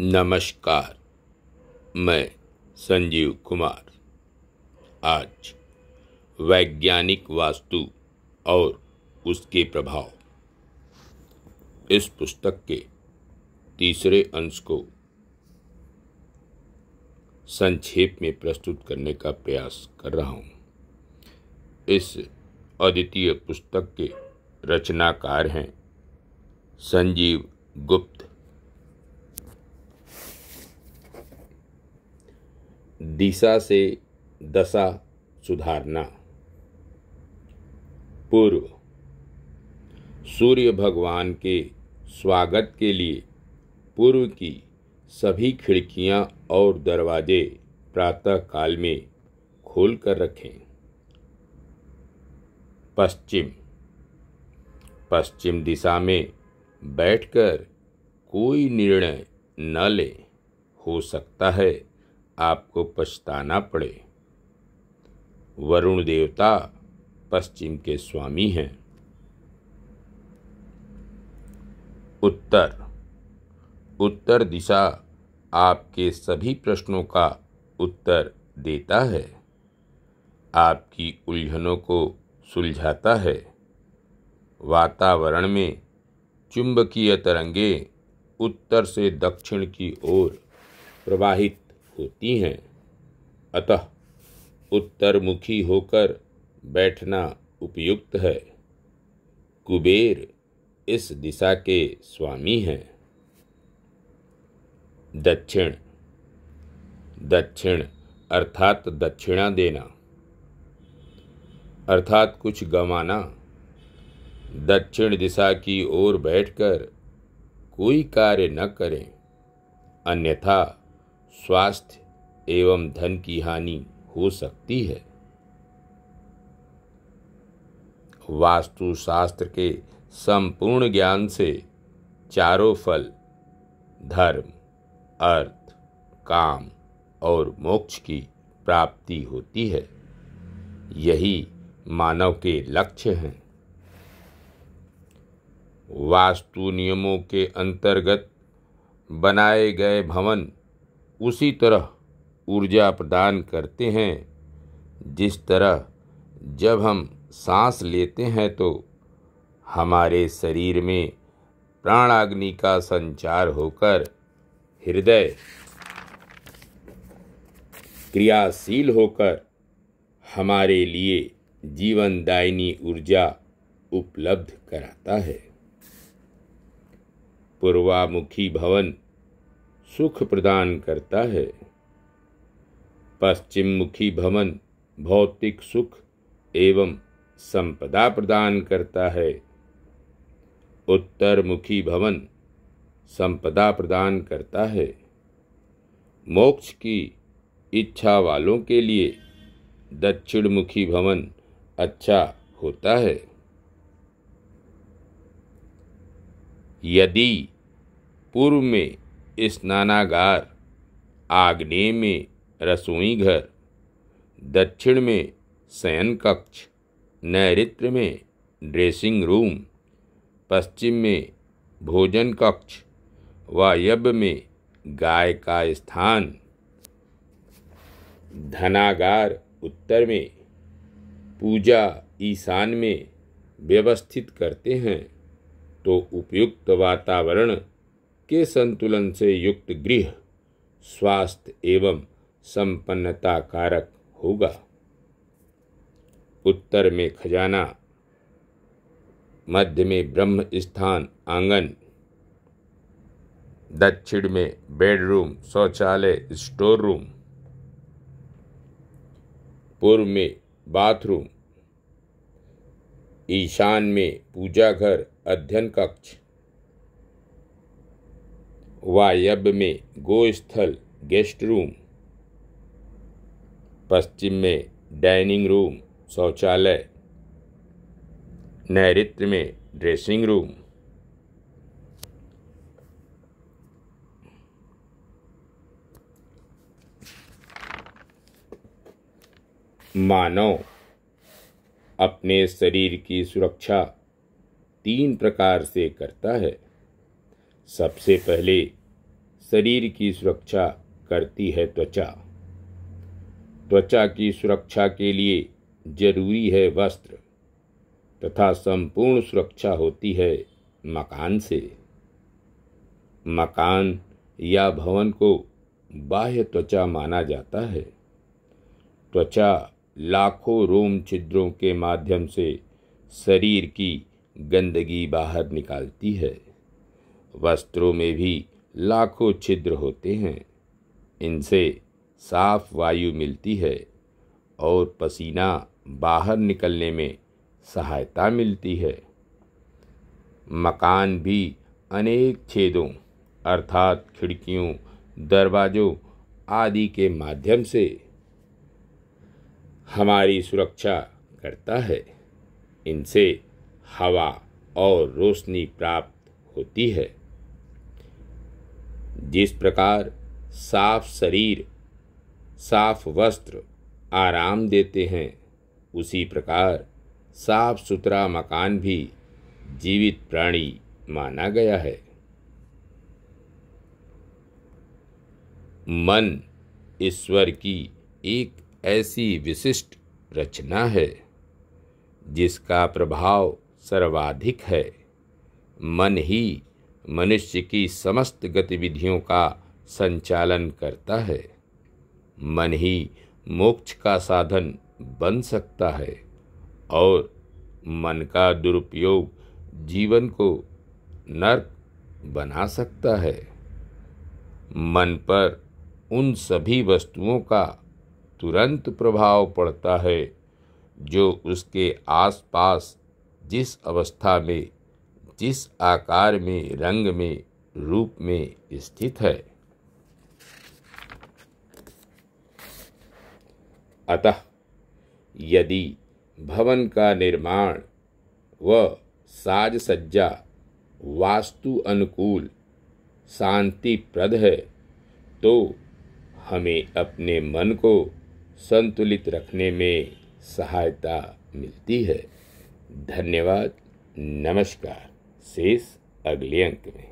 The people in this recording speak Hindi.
नमस्कार मैं संजीव कुमार आज वैज्ञानिक वास्तु और उसके प्रभाव इस पुस्तक के तीसरे अंश को संक्षेप में प्रस्तुत करने का प्रयास कर रहा हूँ इस अद्वितीय पुस्तक के रचनाकार हैं संजीव गुप्त दिशा से दशा सुधारना पूर्व सूर्य भगवान के स्वागत के लिए पूर्व की सभी खिड़कियां और दरवाजे प्रातः काल में खोल कर रखें पश्चिम पश्चिम दिशा में बैठकर कोई निर्णय न लें हो सकता है आपको पछताना पड़े वरुण देवता पश्चिम के स्वामी हैं उत्तर उत्तर दिशा आपके सभी प्रश्नों का उत्तर देता है आपकी उलझनों को सुलझाता है वातावरण में चुंबकीय तरंगे उत्तर से दक्षिण की ओर प्रवाहित होती हैं अतः उत्तरमुखी होकर बैठना उपयुक्त है कुबेर इस दिशा के स्वामी हैं दक्षिण दक्षिण अर्थात दक्षिणा देना अर्थात कुछ गंवाना दक्षिण दिशा की ओर बैठकर कोई कार्य न करें अन्यथा स्वास्थ्य एवं धन की हानि हो सकती है वास्तुशास्त्र के संपूर्ण ज्ञान से चारों फल धर्म अर्थ काम और मोक्ष की प्राप्ति होती है यही मानव के लक्ष्य हैं वास्तु नियमों के अंतर्गत बनाए गए भवन उसी तरह ऊर्जा प्रदान करते हैं जिस तरह जब हम सांस लेते हैं तो हमारे शरीर में प्राणाग्नि का संचार होकर हृदय क्रियाशील होकर हमारे लिए जीवनदायिनी ऊर्जा उपलब्ध कराता है पूर्वामुखी भवन सुख प्रदान करता है पश्चिम मुखी भवन भौतिक सुख एवं संपदा प्रदान करता है उत्तर मुखी भवन संपदा प्रदान करता है मोक्ष की इच्छा वालों के लिए दक्षिण मुखी भवन अच्छा होता है यदि पूर्व में स्नानागार आग्नेय में रसोई घर दक्षिण में शयन कक्ष नैऋत्य में ड्रेसिंग रूम पश्चिम में भोजन कक्ष वायव्य में गाय का स्थान धनागार उत्तर में पूजा ईशान में व्यवस्थित करते हैं तो उपयुक्त वातावरण के संतुलन से युक्त गृह स्वास्थ्य एवं संपन्नता कारक होगा उत्तर में खजाना मध्य में ब्रह्म स्थान आंगन दक्षिण में बेडरूम शौचालय स्टोर रूम पूर्व में बाथरूम ईशान में पूजा घर अध्ययन कक्ष वायब में गोस्थल गेस्ट रूम पश्चिम में डाइनिंग रूम शौचालय नैऋत्य में ड्रेसिंग रूम मानव अपने शरीर की सुरक्षा तीन प्रकार से करता है सबसे पहले शरीर की सुरक्षा करती है त्वचा त्वचा की सुरक्षा के लिए जरूरी है वस्त्र तथा संपूर्ण सुरक्षा होती है मकान से मकान या भवन को बाह्य त्वचा माना जाता है त्वचा लाखों रोम छिद्रों के माध्यम से शरीर की गंदगी बाहर निकालती है वस्त्रों में भी लाखों छिद्र होते हैं इनसे साफ वायु मिलती है और पसीना बाहर निकलने में सहायता मिलती है मकान भी अनेक छेदों अर्थात खिड़कियों दरवाज़ों आदि के माध्यम से हमारी सुरक्षा करता है इनसे हवा और रोशनी प्राप्त होती है जिस प्रकार साफ शरीर साफ वस्त्र आराम देते हैं उसी प्रकार साफ सुथरा मकान भी जीवित प्राणी माना गया है मन ईश्वर की एक ऐसी विशिष्ट रचना है जिसका प्रभाव सर्वाधिक है मन ही मनुष्य की समस्त गतिविधियों का संचालन करता है मन ही मोक्ष का साधन बन सकता है और मन का दुरुपयोग जीवन को नर्क बना सकता है मन पर उन सभी वस्तुओं का तुरंत प्रभाव पड़ता है जो उसके आसपास जिस अवस्था में जिस आकार में रंग में रूप में स्थित है अतः यदि भवन का निर्माण व साज सज्जा वास्तु अनुकूल शांतिप्रद है तो हमें अपने मन को संतुलित रखने में सहायता मिलती है धन्यवाद नमस्कार Sis Aglienkme.